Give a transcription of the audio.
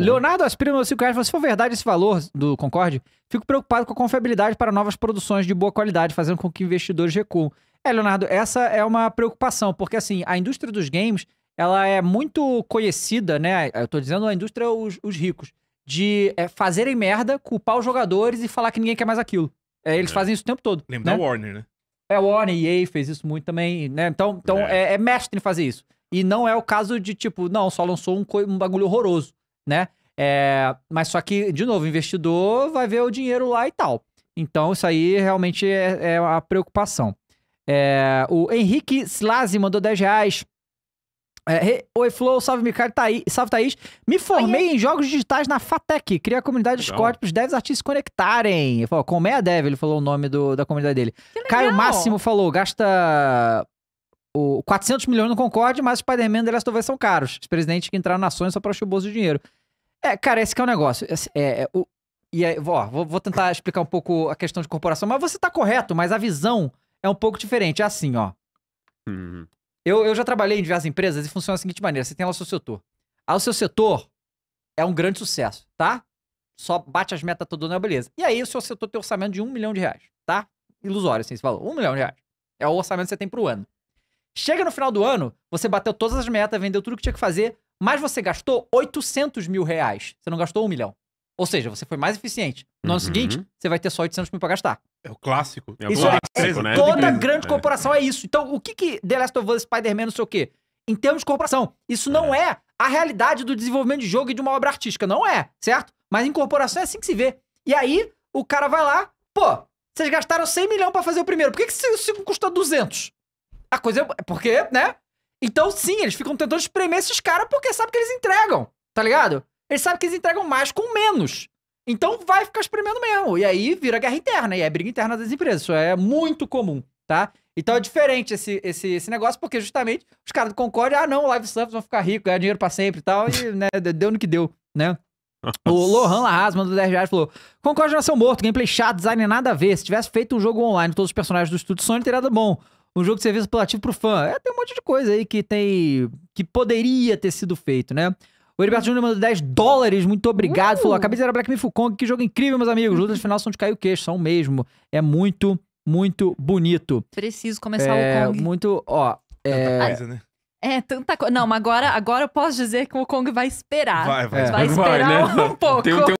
Uhum. Leonardo Aspira, meu 5 reais, se for verdade esse valor do Concorde, fico preocupado com a confiabilidade para novas produções de boa qualidade, fazendo com que investidores recuam. É, Leonardo, essa é uma preocupação, porque assim, a indústria dos games, ela é muito conhecida, né? Eu tô dizendo a indústria, os, os ricos, de é, fazerem merda, culpar os jogadores e falar que ninguém quer mais aquilo. É, eles é. fazem isso o tempo todo. Lembra né? da Warner, né? É, Warner, EA fez isso muito também, né? Então, então é. é. é mestre em fazer isso. E não é o caso de, tipo, não, só lançou um, um bagulho horroroso né? É, mas só que, de novo, o investidor vai ver o dinheiro lá e tal. Então, isso aí realmente é, é a preocupação. É, o Henrique Slazi mandou 10 reais. É, Oi, Flow, salve Micaro, Thaí, salve Thaís. Me formei Oi, em jogos digitais na Fatec. cria a comunidade Discord para os devs artistas se conectarem. Falou, Meia Dev, ele falou o nome do, da comunidade dele. Caio Máximo falou, gasta o 400 milhões no Concorde, mas Spider-Man e The Last of Us são caros. Os presidentes que entraram na Sony só para o bolso de dinheiro. É, cara, esse que é o um negócio. É, é, o, e aí, ó, vou, vou tentar explicar um pouco a questão de corporação, mas você tá correto, mas a visão é um pouco diferente. É assim, ó. Uhum. Eu, eu já trabalhei em diversas empresas e funciona da seguinte maneira: você tem lá o seu setor. Aí ah, o seu setor é um grande sucesso, tá? Só bate as metas todas na é beleza. E aí o seu setor tem orçamento de um milhão de reais, tá? Ilusório, assim, esse valor. Um milhão de reais. É o orçamento que você tem pro ano. Chega no final do ano, você bateu todas as metas, vendeu tudo que tinha que fazer, mas você gastou 800 mil reais. Você não gastou um milhão. Ou seja, você foi mais eficiente. No uhum. ano seguinte, você vai ter só 800 mil pra gastar. É o clássico. É o isso clássico, é, é, né? Toda grande é. corporação é isso. Então, o que que The Last of Us, Spider-Man, não sei o quê? Em termos de corporação, isso não é. é. a realidade do desenvolvimento de jogo e de uma obra artística. Não é, certo? Mas em corporação é assim que se vê. E aí, o cara vai lá, pô, vocês gastaram 100 milhões para fazer o primeiro. Por que que se, custa 200? A coisa é... Porque, né? Então, sim, eles ficam tentando espremer esses caras porque sabe que eles entregam, tá ligado? Eles sabem que eles entregam mais com menos. Então vai ficar espremendo mesmo. E aí vira guerra interna, e é briga interna das empresas. Isso é muito comum, tá? Então é diferente esse, esse, esse negócio, porque justamente os caras do Concorde, ah, não, live subs vão ficar ricos, ganhar dinheiro pra sempre e tal, e né, deu no que deu, né? O Lohan Larraz mandou 10 reais falou: Concorde nasceu morto, gameplay chato, design nada a ver. Se tivesse feito um jogo online, todos os personagens do estúdio Sony teria dado bom um jogo de serviço apelativo pro fã. É, tem um monte de coisa aí que tem. que poderia ter sido feito, né? O Heriberto Júnior mandou 10 dólares, muito obrigado. Uh! Falou: acabei de zerar Black Mifu Kong, que jogo incrível, meus amigos. Lutas de final são de cair o queixo, são mesmo. É muito, muito bonito. Preciso começar é, o Kong. Muito, ó. É, Tanta ah, coisa, né? É, tanta coisa. Não, mas agora, agora eu posso dizer que o Kong vai esperar. Vai, vai. Vai, vai esperar vai, né? um pouco. Tem, tem